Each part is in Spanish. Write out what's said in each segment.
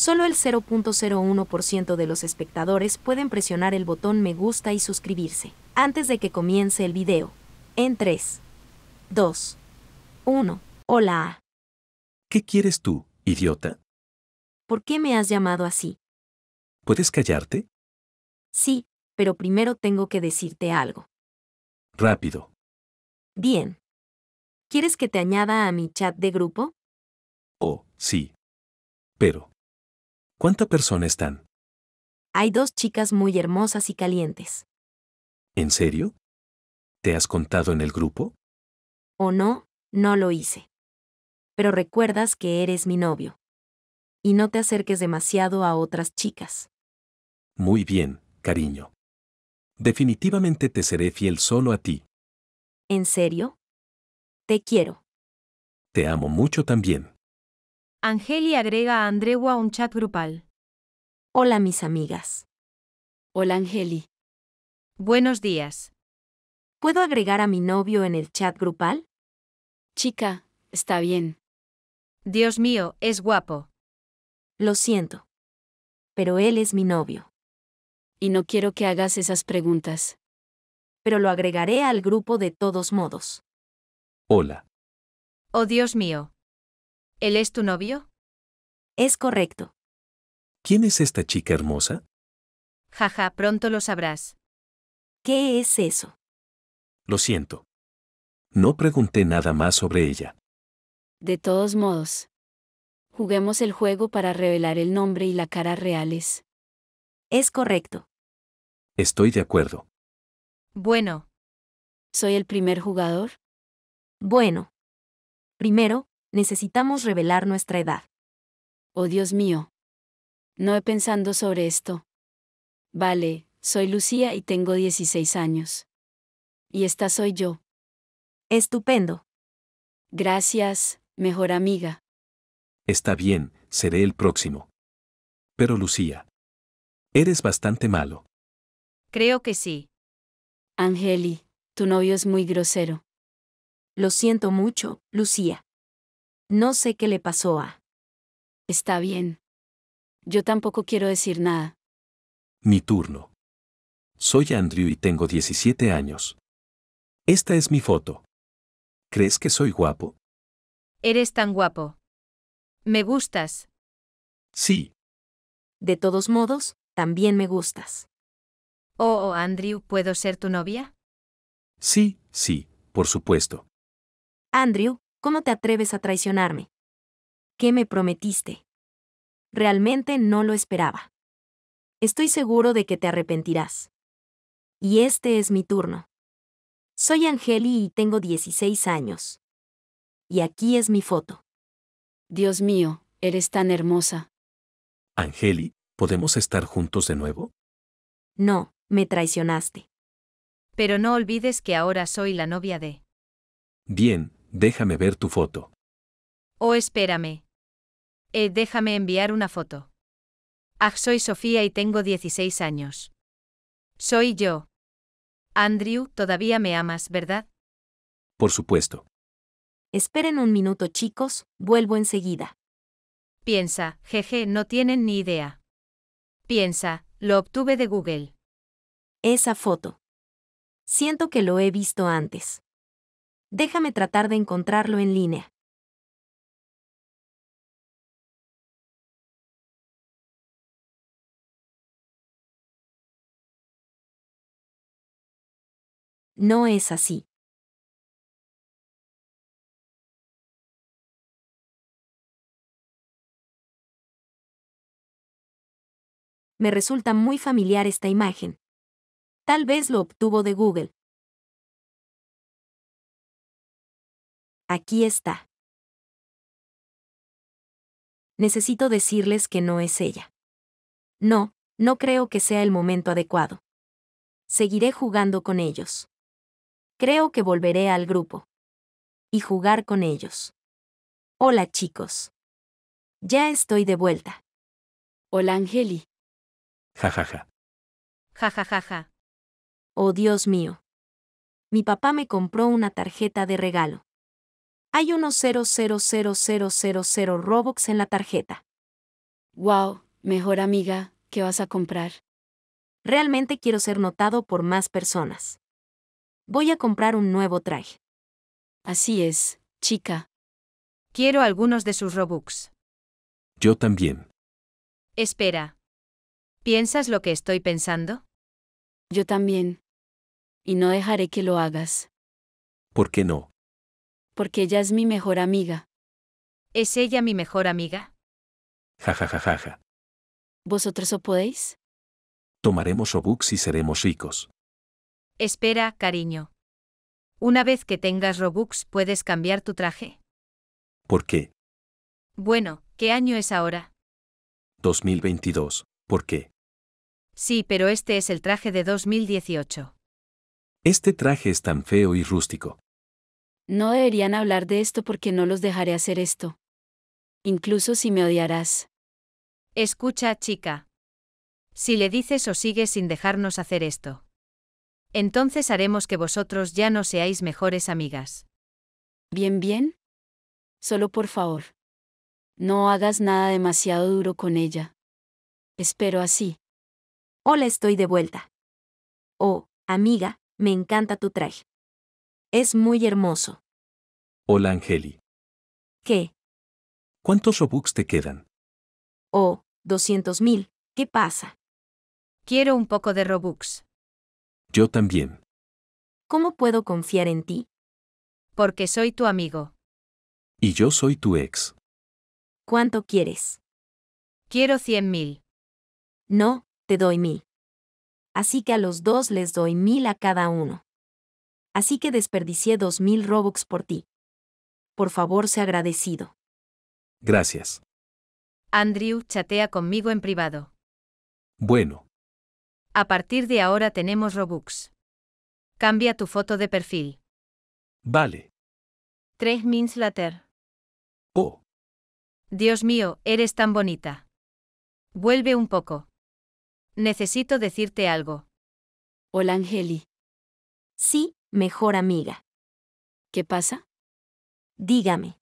solo el 0.01% de los espectadores pueden presionar el botón me gusta y suscribirse, antes de que comience el video. En 3, 2, 1. Hola. ¿Qué quieres tú, idiota? ¿Por qué me has llamado así? ¿Puedes callarte? Sí, pero primero tengo que decirte algo. Rápido. Bien. ¿Quieres que te añada a mi chat de grupo? Oh, sí. Pero, ¿Cuánta persona están? Hay dos chicas muy hermosas y calientes. ¿En serio? ¿Te has contado en el grupo? ¿O no? No lo hice. Pero recuerdas que eres mi novio. Y no te acerques demasiado a otras chicas. Muy bien, cariño. Definitivamente te seré fiel solo a ti. ¿En serio? Te quiero. Te amo mucho también. Angeli agrega a a un chat grupal. Hola mis amigas. Hola Angeli. Buenos días. ¿Puedo agregar a mi novio en el chat grupal? Chica, está bien. Dios mío, es guapo. Lo siento. Pero él es mi novio. Y no quiero que hagas esas preguntas. Pero lo agregaré al grupo de todos modos. Hola. Oh Dios mío. ¿Él es tu novio? Es correcto. ¿Quién es esta chica hermosa? Jaja, pronto lo sabrás. ¿Qué es eso? Lo siento. No pregunté nada más sobre ella. De todos modos. Juguemos el juego para revelar el nombre y la cara reales. Es correcto. Estoy de acuerdo. Bueno. ¿Soy el primer jugador? Bueno. Primero, necesitamos revelar nuestra edad. Oh Dios mío. No he pensado sobre esto. Vale, soy Lucía y tengo 16 años. Y esta soy yo. Estupendo. Gracias, mejor amiga. Está bien, seré el próximo. Pero Lucía. Eres bastante malo. Creo que sí. Angeli, tu novio es muy grosero. Lo siento mucho, Lucía. No sé qué le pasó a... Está bien. Yo tampoco quiero decir nada. Mi turno. Soy Andrew y tengo 17 años. Esta es mi foto. ¿Crees que soy guapo? Eres tan guapo. Me gustas. Sí. De todos modos, también me gustas. Oh, oh, Andrew, ¿puedo ser tu novia? Sí, sí, por supuesto. Andrew, ¿Cómo te atreves a traicionarme? ¿Qué me prometiste? Realmente no lo esperaba. Estoy seguro de que te arrepentirás. Y este es mi turno. Soy Angeli y tengo 16 años. Y aquí es mi foto. Dios mío, eres tan hermosa. Angeli, ¿podemos estar juntos de nuevo? No, me traicionaste. Pero no olvides que ahora soy la novia de... Bien, déjame ver tu foto. Oh, espérame. Eh, déjame enviar una foto. Ah, soy Sofía y tengo 16 años. Soy yo. Andrew, todavía me amas, ¿verdad? Por supuesto. Esperen un minuto, chicos, vuelvo enseguida. Piensa, jeje, no tienen ni idea. Piensa, lo obtuve de Google. Esa foto. Siento que lo he visto antes. Déjame tratar de encontrarlo en línea. No es así. Me resulta muy familiar esta imagen. Tal vez lo obtuvo de Google. Aquí está. Necesito decirles que no es ella. No, no creo que sea el momento adecuado. Seguiré jugando con ellos. Creo que volveré al grupo. Y jugar con ellos. Hola chicos. Ya estoy de vuelta. Hola Angeli. Ja ja ja. Ja ja ja ja. Oh Dios mío. Mi papá me compró una tarjeta de regalo hay unos 000000 Robux en la tarjeta. Wow, mejor amiga, ¿qué vas a comprar? Realmente quiero ser notado por más personas. Voy a comprar un nuevo traje. Así es, chica. Quiero algunos de sus Robux. Yo también. Espera. ¿Piensas lo que estoy pensando? Yo también. Y no dejaré que lo hagas. ¿Por qué no? porque ella es mi mejor amiga. ¿Es ella mi mejor amiga? Ja ja ja ja ¿Vosotros o podéis? Tomaremos Robux y seremos ricos. Espera, cariño. Una vez que tengas Robux, ¿puedes cambiar tu traje? ¿Por qué? Bueno, ¿qué año es ahora? 2022. ¿Por qué? Sí, pero este es el traje de 2018. Este traje es tan feo y rústico. No deberían hablar de esto porque no los dejaré hacer esto. Incluso si me odiarás. Escucha, chica. Si le dices o sigues sin dejarnos hacer esto. Entonces haremos que vosotros ya no seáis mejores amigas. Bien, bien. Solo por favor. No hagas nada demasiado duro con ella. Espero así. Hola, estoy de vuelta. Oh, amiga, me encanta tu traje. Es muy hermoso. Hola Angeli. ¿Qué? ¿Cuántos Robux te quedan? Oh, 200,000. mil. ¿Qué pasa? Quiero un poco de Robux. Yo también. ¿Cómo puedo confiar en ti? Porque soy tu amigo. Y yo soy tu ex. ¿Cuánto quieres? Quiero 100,000. No, te doy mil. Así que a los dos les doy mil a cada uno así que desperdicié 2.000 Robux por ti. Por favor, sé agradecido. Gracias. Andrew chatea conmigo en privado. Bueno. A partir de ahora tenemos Robux. Cambia tu foto de perfil. Vale. Tres mins later. Oh. Dios mío, eres tan bonita. Vuelve un poco. Necesito decirte algo. Hola, Angeli. Sí, Mejor amiga. ¿Qué pasa? Dígame.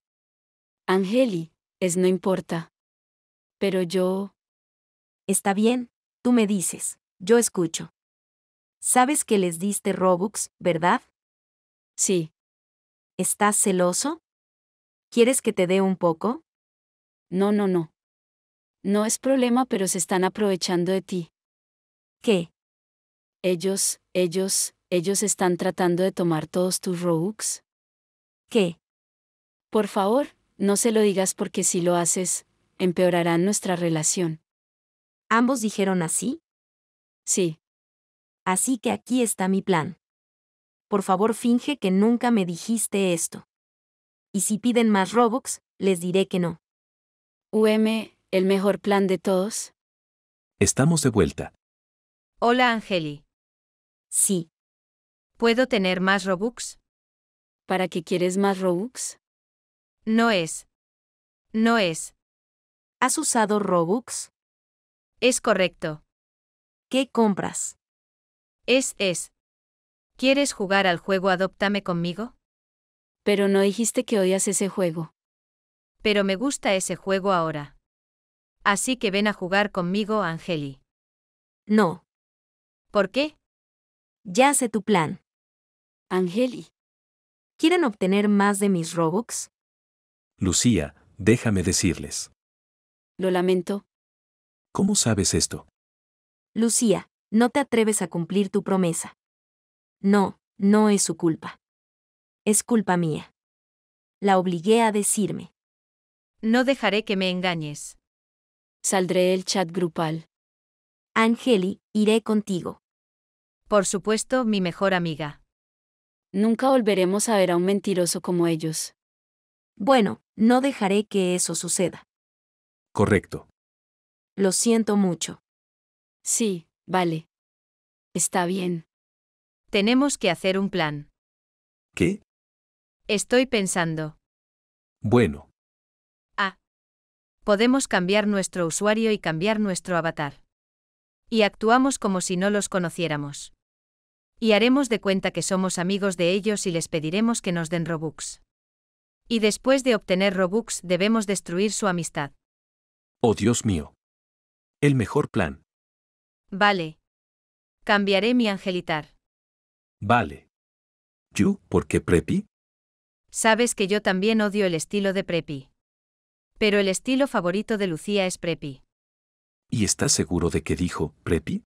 Angeli, es no importa. Pero yo... Está bien, tú me dices, yo escucho. ¿Sabes que les diste Robux, verdad? Sí. ¿Estás celoso? ¿Quieres que te dé un poco? No, no, no. No es problema, pero se están aprovechando de ti. ¿Qué? Ellos, ellos, ellos están tratando de tomar todos tus Robux. ¿Qué? Por favor, no se lo digas porque si lo haces, empeorarán nuestra relación. ¿Ambos dijeron así? Sí. Así que aquí está mi plan. Por favor, finge que nunca me dijiste esto. Y si piden más Robux, les diré que no. UM, el mejor plan de todos. Estamos de vuelta. Hola, Angeli. Sí. ¿Puedo tener más Robux? ¿Para qué quieres más Robux? No es. No es. ¿Has usado Robux? Es correcto. ¿Qué compras? Es es. ¿Quieres jugar al juego Adóptame conmigo? Pero no dijiste que odias ese juego. Pero me gusta ese juego ahora. Así que ven a jugar conmigo, Angeli. No. ¿Por qué? Ya sé tu plan. Angeli. ¿Quieren obtener más de mis Robux? Lucía, déjame decirles. Lo lamento. ¿Cómo sabes esto? Lucía, no te atreves a cumplir tu promesa. No, no es su culpa. Es culpa mía. La obligué a decirme. No dejaré que me engañes. Saldré el chat grupal. Angeli, iré contigo. Por supuesto, mi mejor amiga. Nunca volveremos a ver a un mentiroso como ellos. Bueno, no dejaré que eso suceda. Correcto. Lo siento mucho. Sí, vale. Está bien. Tenemos que hacer un plan. ¿Qué? Estoy pensando. Bueno. Ah. Podemos cambiar nuestro usuario y cambiar nuestro avatar. Y actuamos como si no los conociéramos. Y haremos de cuenta que somos amigos de ellos y les pediremos que nos den Robux. Y después de obtener Robux debemos destruir su amistad. Oh Dios mío. El mejor plan. Vale. Cambiaré mi angelitar. Vale. ¿Yo por qué Preppy? Sabes que yo también odio el estilo de Preppy. Pero el estilo favorito de Lucía es Preppy. ¿Y estás seguro de que dijo Preppy?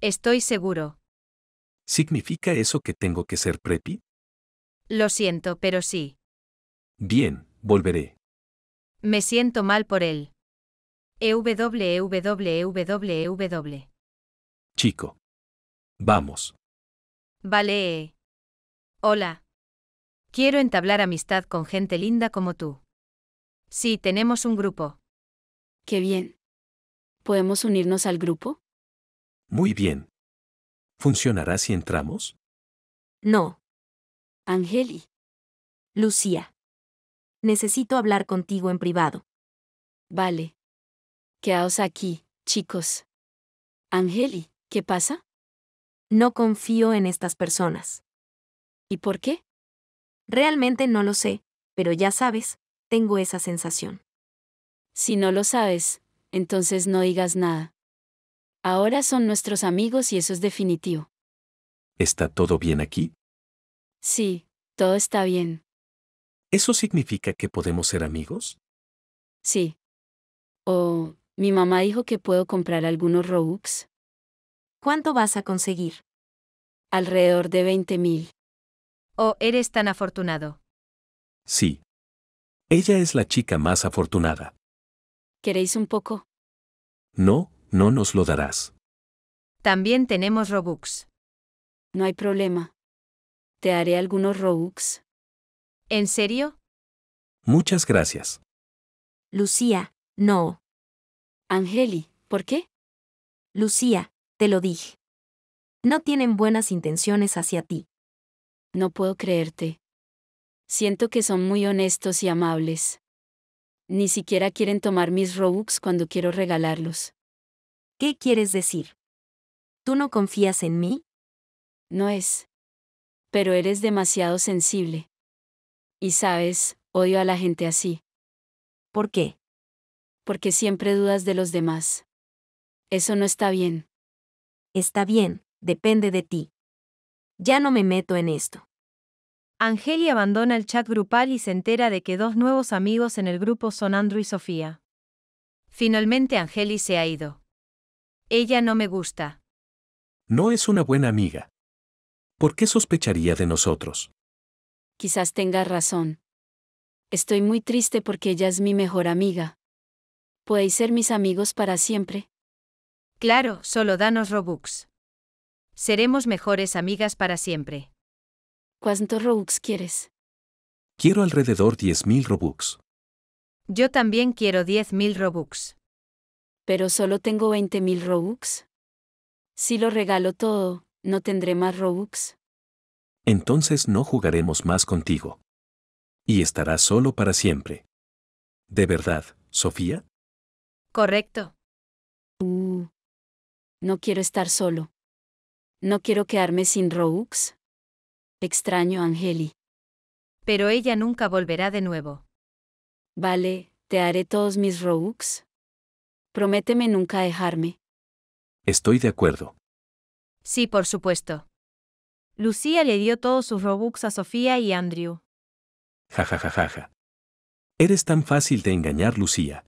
Estoy seguro. ¿Significa eso que tengo que ser prepi? Lo siento, pero sí. Bien, volveré. Me siento mal por él. E-V-E-W-E-W-E-W-E-W. Chico. Vamos. Vale. Eh. Hola. Quiero entablar amistad con gente linda como tú. Sí, tenemos un grupo. Qué bien. ¿Podemos unirnos al grupo? Muy bien, ¿Funcionará si entramos? No. Angeli. Lucía. Necesito hablar contigo en privado. Vale. Quedaos aquí, chicos. Angeli, ¿qué pasa? No confío en estas personas. ¿Y por qué? Realmente no lo sé, pero ya sabes, tengo esa sensación. Si no lo sabes, entonces no digas nada. Ahora son nuestros amigos y eso es definitivo. ¿Está todo bien aquí? Sí, todo está bien. ¿Eso significa que podemos ser amigos? Sí. O, oh, mi mamá dijo que puedo comprar algunos Robux. ¿Cuánto vas a conseguir? Alrededor de 20,000. mil. ¿O oh, eres tan afortunado? Sí. Ella es la chica más afortunada. ¿Queréis un poco? No, no nos lo darás. También tenemos Robux. No hay problema. Te haré algunos Robux. ¿En serio? Muchas gracias. Lucía, no. Angeli, ¿por qué? Lucía, te lo dije. No tienen buenas intenciones hacia ti. No puedo creerte. Siento que son muy honestos y amables. Ni siquiera quieren tomar mis Robux cuando quiero regalarlos. ¿Qué quieres decir? ¿Tú no confías en mí? No es. Pero eres demasiado sensible. Y sabes, odio a la gente así. ¿Por qué? Porque siempre dudas de los demás. Eso no está bien. Está bien, depende de ti. Ya no me meto en esto. Angeli abandona el chat grupal y se entera de que dos nuevos amigos en el grupo son Andrew y Sofía. Finalmente Angeli se ha ido. Ella no me gusta. No es una buena amiga. ¿Por qué sospecharía de nosotros? Quizás tenga razón. Estoy muy triste porque ella es mi mejor amiga. ¿Podéis ser mis amigos para siempre? Claro, solo danos Robux. Seremos mejores amigas para siempre. ¿Cuántos Robux quieres? Quiero alrededor 10.000 Robux. Yo también quiero 10.000 Robux pero solo tengo 20.000 Robux. Si lo regalo todo, no tendré más Robux. Entonces no jugaremos más contigo. Y estarás solo para siempre. ¿De verdad, Sofía? Correcto. Uh, no quiero estar solo. No quiero quedarme sin Robux. Extraño a Angeli. Pero ella nunca volverá de nuevo. Vale, te haré todos mis Robux. Prométeme nunca dejarme. Estoy de acuerdo. Sí, por supuesto. Lucía le dio todos sus Robux a Sofía y Andrew. Ja, ja, Eres tan fácil de engañar, Lucía.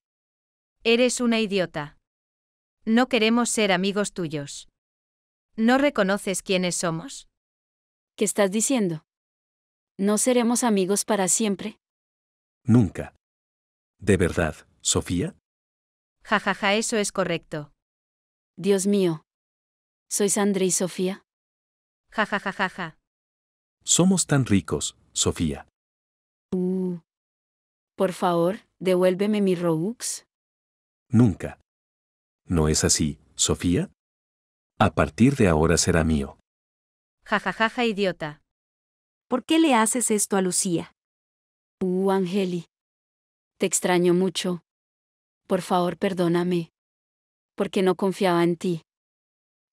Eres una idiota. No queremos ser amigos tuyos. ¿No reconoces quiénes somos? ¿Qué estás diciendo? ¿No seremos amigos para siempre? Nunca. ¿De verdad, Sofía? Jajaja, ja, ja, eso es correcto. Dios mío. ¿Sois André y Sofía? Jajajajaja. Ja, ja, Somos tan ricos, Sofía. Uh. Por favor, devuélveme mi Robux. Nunca. ¿No es así, Sofía? A partir de ahora será mío. Jajajaja, ja, ja, idiota. ¿Por qué le haces esto a Lucía? Uh, Angeli. Te extraño mucho, por favor perdóname. Porque no confiaba en ti.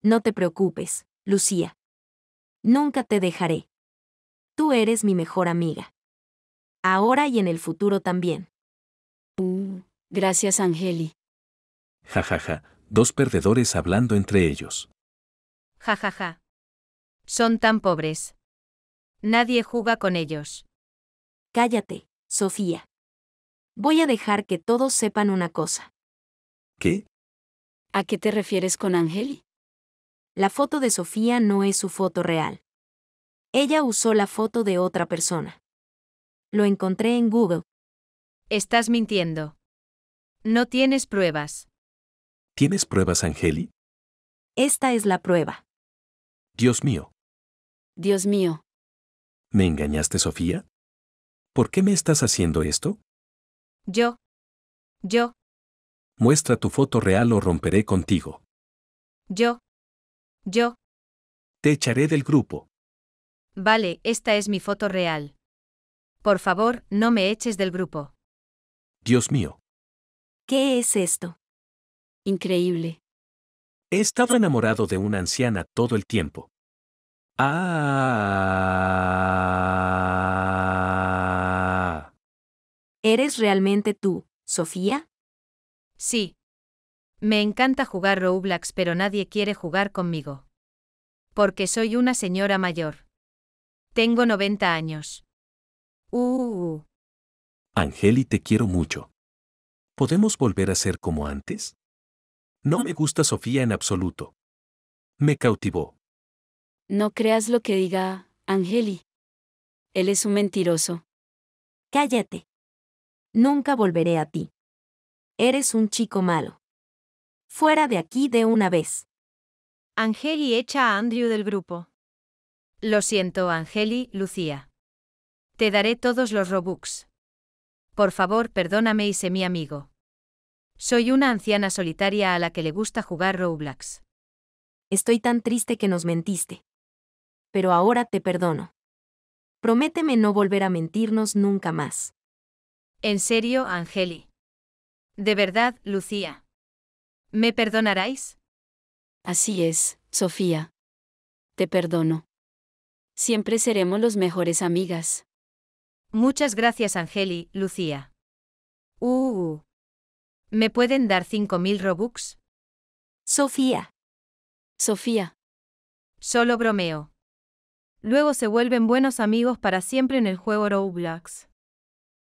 No te preocupes, Lucía. Nunca te dejaré. Tú eres mi mejor amiga. Ahora y en el futuro también. Uh, gracias, Angeli. Jajaja, ja, ja. dos perdedores hablando entre ellos. Jajaja. Ja, ja. Son tan pobres. Nadie juega con ellos. Cállate, Sofía voy a dejar que todos sepan una cosa. ¿Qué? ¿A qué te refieres con Angeli? La foto de Sofía no es su foto real. Ella usó la foto de otra persona. Lo encontré en Google. Estás mintiendo. No tienes pruebas. ¿Tienes pruebas, Angeli? Esta es la prueba. Dios mío. Dios mío. ¿Me engañaste, Sofía? ¿Por qué me estás haciendo esto? Yo. Yo. Muestra tu foto real o romperé contigo. Yo. Yo. Te echaré del grupo. Vale, esta es mi foto real. Por favor, no me eches del grupo. Dios mío. ¿Qué es esto? Increíble. He estado enamorado de una anciana todo el tiempo. Ah. ¿Eres realmente tú, Sofía? Sí. Me encanta jugar Roblox, pero nadie quiere jugar conmigo. Porque soy una señora mayor. Tengo 90 años. Uh. Angeli, te quiero mucho. ¿Podemos volver a ser como antes? No me gusta Sofía en absoluto. Me cautivó. No creas lo que diga Angeli. Él es un mentiroso. Cállate. Nunca volveré a ti. Eres un chico malo. Fuera de aquí de una vez. Angeli echa a Andrew del grupo. Lo siento, Angeli, Lucía. Te daré todos los Robux. Por favor, perdóname y sé mi amigo. Soy una anciana solitaria a la que le gusta jugar Roblox. Estoy tan triste que nos mentiste. Pero ahora te perdono. Prométeme no volver a mentirnos nunca más. En serio, Angeli. De verdad, Lucía. ¿Me perdonaráis? Así es, Sofía. Te perdono. Siempre seremos los mejores amigas. Muchas gracias, Angeli, Lucía. Uh. uh. ¿Me pueden dar 5.000 Robux? Sofía. Sofía. Solo bromeo. Luego se vuelven buenos amigos para siempre en el juego Roblox.